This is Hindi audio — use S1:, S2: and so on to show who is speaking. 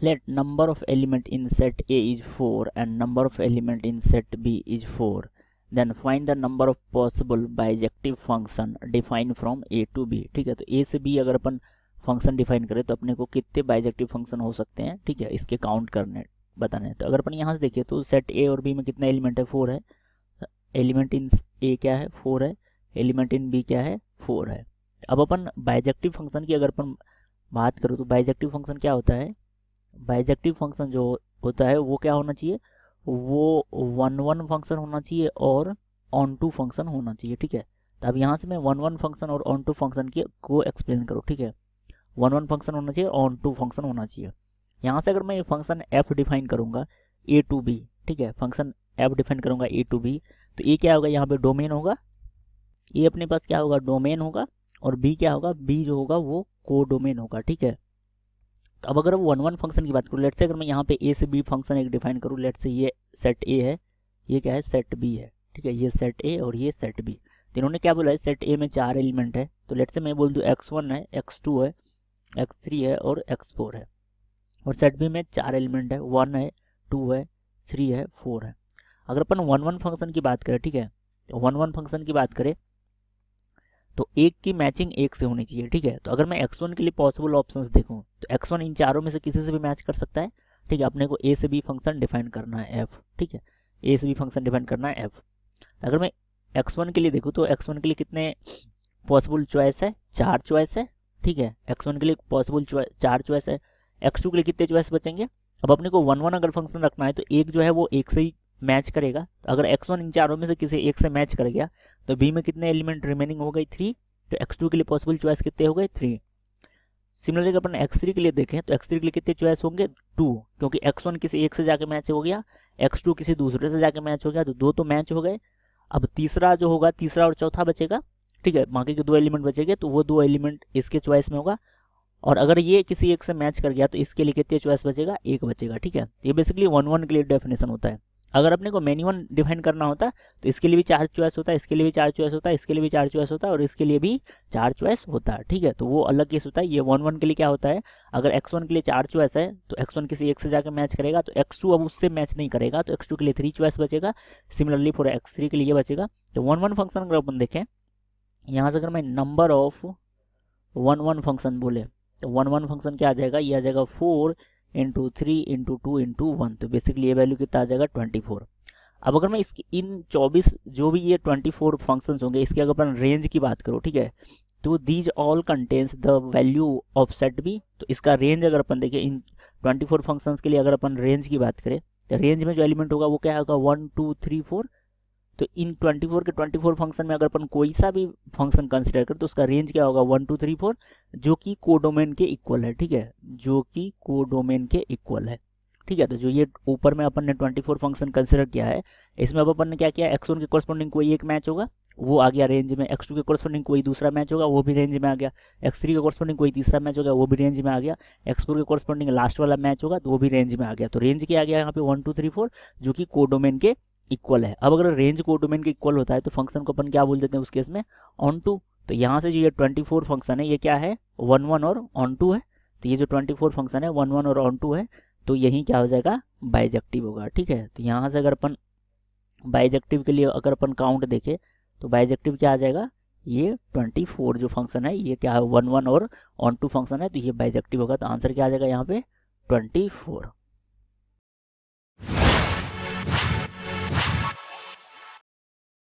S1: let number of element in set A is 4 and number of element in set B is 4 then find the number of possible bijective function define from A to B ठीक है तो ए से बी अगर अपन फंक्शन डिफाइन करें तो अपने को कितने bijective फंक्शन हो सकते हैं ठीक है इसके काउंट करने बताने तो अगर अपन यहाँ से देखिए तो सेट ए और बी में कितना एलिमेंट है फोर है एलिमेंट इन ए क्या है फोर है एलिमेंट इन बी क्या है फोर है अब अपन बाइजेक्टिव फंक्शन की अगर अपन बात करूँ तो बाइजेक्टिव फंक्शन क्या होता है बाइजेक्टिव फंक्शन जो होता है वो क्या होना चाहिए वो वन वन फंक्शन होना चाहिए और ऑन टू फंक्शन होना चाहिए ठीक है तो अब यहाँ से मैं वन वन फंक्शन और ऑन टू फंक्शन की को एक्सप्लेन करूँ ठीक है वन वन फंक्शन होना चाहिए ऑन टू फंक्शन होना चाहिए यहाँ से अगर मैं फंक्शन एफ डिफाइन करूँगा ए टू बी ठीक है फंक्शन एफ डिफाइन करूँगा ए टू बी तो ए क्या होगा यहाँ पे डोमेन होगा ए अपने पास क्या होगा डोमेन होगा और बी क्या होगा बी जो होगा वो को डोमेन होगा ठीक है अब अगर वन वन फंक्शन की बात करूँ लेट से अगर मैं यहाँ पे ए से बी फंक्शन एक डिफाइन करूँ लेट से ये सेट ए है ये क्या है सेट बी है ठीक है ये सेट ए और ये सेट बी तो इन्होंने क्या बोला है सेट ए में चार एलिमेंट है तो लेट से मैं बोल दूँ एक्स वन है एक्स टू है एक्स थ्री है और एक्स फोर है और सेट बी में चार एलिमेंट है वन है टू है थ्री है फोर है अगर अपन वन वन फंक्शन की बात करें ठीक है वन वन फंक्शन की बात करें तो एक की मैचिंग एक से होनी चाहिए ठीक है तो अगर मैं एक्स वन के लिए पॉसिबल ऑप्शंस देखूँ तो एक्स वन इन चारों में से किसी से भी मैच कर सकता है ठीक है अपने को ए से बी फंक्शन डिफाइन करना है एफ ठीक है ए से बी फंक्शन डिफाइन करना है एफ अगर मैं एक्स वन के लिए देखूँ तो एक्स वन के लिए कितने पॉसिबल च्वाइस है चार चॉइस है ठीक है एक्स वन के लिए पॉसिबल चार चॉइस है एक्स टू के लिए कितने चॉइस बचेंगे अब अपने को वन वन अगर फंक्शन रखना है तो एक जो है वो एक से ही मैच करेगा तो अगर एक्स वन इन चारों में से किसी एक से मैच कर गया तो बी में कितने एलिमेंट रिमेनिंग हो गई थ्री तो एक्स टू के लिए पॉसिबल चॉइस कितने हो गए थ्री सिमिलरली अपन एक्स थ्री के लिए देखें तो एक्स थ्री के लिए कितने चॉइस होंगे टू क्योंकि एक्स वन किसी एक से जाके मैच हो गया एक्स टू किसी दूसरे से जाके मैच हो गया तो दो तो मैच हो गए अब तीसरा जो होगा तीसरा और चौथा बचेगा ठीक है बाकी के दो एलिमेंट बचेगा तो वो दो एलिमेंट इसके चॉइस में होगा और अगर ये किसी एक से मैच कर गया तो इसके लिए कितने चॉइस बचेगा एक बचेगा ठीक है ये बेसिकली वन वन के लिए डेफिनेशन होता है अगर अपने को वन डिफाइन करना होता तो इसके लिए भी चार चॉइस होता इसके लिए भी चार चॉइस होता इसके लिए भी चार चॉइस होता और इसके लिए भी चार चॉइस होता है ठीक है तो वो अलग केस होता है ये वन वन के लिए क्या होता है अगर एक्स वन के लिए चार चॉइस है तो एक्स वन किसी एक से जाकर मैच करेगा तो एक्स टू अब उससे मैच नहीं करेगा तो एक्स टू के लिए थ्री चॉइस बचेगा सिमिलरली फॉर एक्स थ्री के लिए बचेगा तो वन वन फंक्शन अगर अपन देखें यहाँ से अगर मैं number of one one function बोले तो वन वन फंक्शन क्या आ जाएगा ये आ जाएगा four into three into two into one तो बेसिकली ये वैल्यू कितना आ जाएगा ट्वेंटी फोर अब अगर मैं इसकी इन चौबीस जो भी ये ट्वेंटी फोर फंक्शन होंगे इसके अगर अपन रेंज की बात करो ठीक है तो these all contains the value of set B तो इसका रेंज अगर अपन देखें इन ट्वेंटी फोर फंक्शंस के लिए अगर अपन रेंज की बात करें तो रेंज में जो एलिमेंट होगा वो क्या होगा वन टू थ्री फोर तो इन 24 के 24 फंक्शन में अगर अपन कोई सा भी फंक्शन कंसिडर करें तो उसका रेंज क्या होगा वन टू थ्री फोर जो कि कोडोमेन के इक्वल है ठीक है जो कि कोडोमेन के इक्वल है ठीक है तो जो ये ऊपर में अपन ने 24 फंक्शन कंसिडर किया है इसमें अब अपन ने क्या किया एक्स के कोरस्पॉन्डिंग कोई एक मैच होगा वो आ गया रेंज में एक्स टू के कॉरस्पॉन्डिंग कोई दूसरा मैच होगा वो भी रेंज में आ गया एक्स थ्री के कॉरस्पॉन्डिंग कोई तीसरा मैच होगा वो भी रेंज में आ गया एक्स फोर के कोरस्पॉन्डिंग लास्ट वाला मैच होगा तो वो भी रेंज में आ गया तो रेंज क्या आ गया यहाँ पे वन टू थ्री फोर जो कि कोडोमेन के इक्वल है अब अगर रेंज को डोमेन के इक्वल होता है तो फंक्शन को अपन क्या बोल देते हैं उस केस में ऑन टू तो यहाँ से जो ये ट्वेंटी फोर फंक्शन है ये क्या है वन वन और ऑन टू है तो ये जो ट्वेंटी फोर फंक्शन है वन वन और ऑन टू है तो यही क्या हो जाएगा बाइजेक्टिव होगा ठीक है तो यहाँ से अगर अपन बाइजेक्टिव के लिए अगर अपन काउंट देखें तो बाइजेक्टिव क्या आ जाएगा ये ट्वेंटी फोर जो फंक्शन है ये क्या है वन वन और ऑन टू फंक्शन है तो ये बाइजेक्टिव होगा तो आंसर क्या आ जाएगा यहाँ पे ट्वेंटी फोर